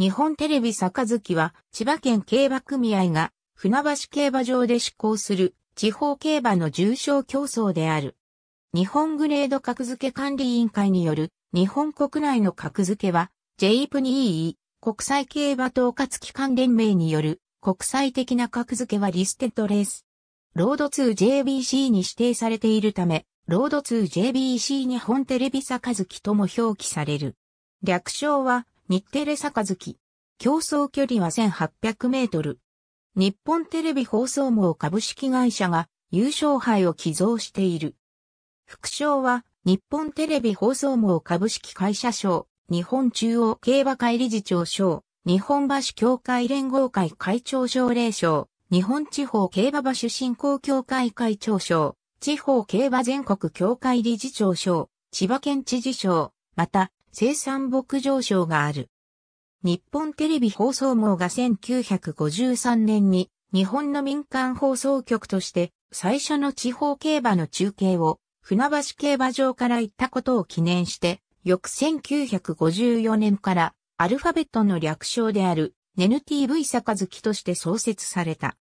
日本テレビ杯は、千葉県競馬組合が、船橋競馬場で施行する、地方競馬の重賞競争である。日本グレード格付け管理委員会による、日本国内の格付けは、JEPNEE、国際競馬統括機関連盟による、国際的な格付けはリステッドレース。ロード 2JBC に指定されているため、ロード 2JBC 日本テレビ杯とも表記される。略称は日テレ坂月。競争距離は1800メートル。日本テレビ放送網株式会社が優勝杯を寄贈している。副賞は日本テレビ放送網株式会社賞、日本中央競馬会理事長賞、日本橋協会連合会会長奨励賞、日本地方競馬場主振興協会会長賞、地方競馬全国協会理事長賞、千葉県知事賞、また、生産牧場賞がある。日本テレビ放送網が1953年に日本の民間放送局として最初の地方競馬の中継を船橋競馬場から行ったことを記念して、翌1954年からアルファベットの略称である NTV 杯として創設された。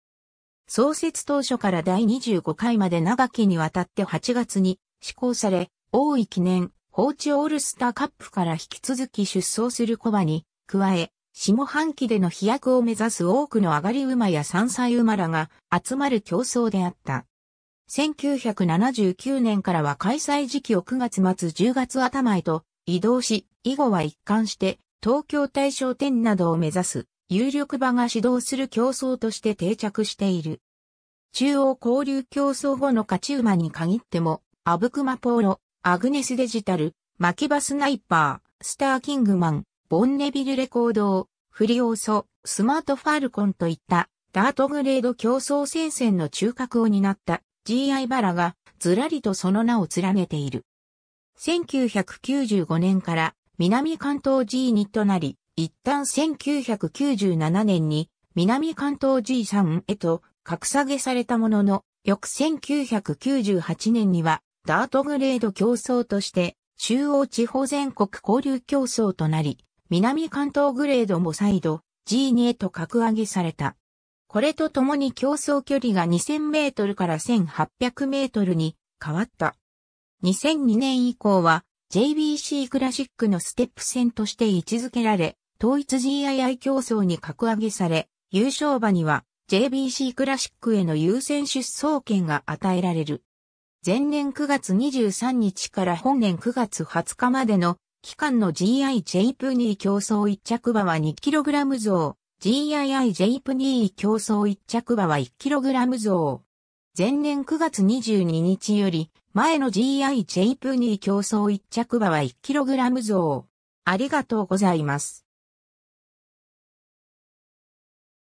創設当初から第25回まで長きにわたって8月に施行され、大井記念、放置オールスターカップから引き続き出走するコバに、加え、下半期での飛躍を目指す多くの上がり馬や山菜馬らが集まる競争であった。1979年からは開催時期を9月末10月頭へと移動し、以後は一貫して東京大賞店などを目指す有力馬が指導する競争として定着している。中央交流競争後の勝ち馬に限っても、アブクマポーロ、アグネスデジタル、マキバスナイパー、スターキングマン、ボンネビルレコード、フリオーソ、スマートファルコンといったダートグレード競争戦線の中核を担った GI バラがずらりとその名を連ねている。1995年から南関東 G 2となり、一旦1997年に南関東 G3 へと格下げされたものの、翌1998年にはダートグレード競争として、中央地方全国交流競争となり、南関東グレードも再度 G2 へと格上げされた。これとともに競争距離が2000メートルから1800メートルに変わった。2002年以降は JBC クラシックのステップ戦として位置づけられ、統一 GII 競争に格上げされ、優勝馬には JBC クラシックへの優先出走権が与えられる。前年9月23日から本年9月20日までの期間の GIJ プニー競争1着馬は 2kg 増、GIIJ プニー競争1着馬は 1kg 増。前年9月22日より、前の GIJ プニー競争1着馬は 1kg 増。ありがとうございます。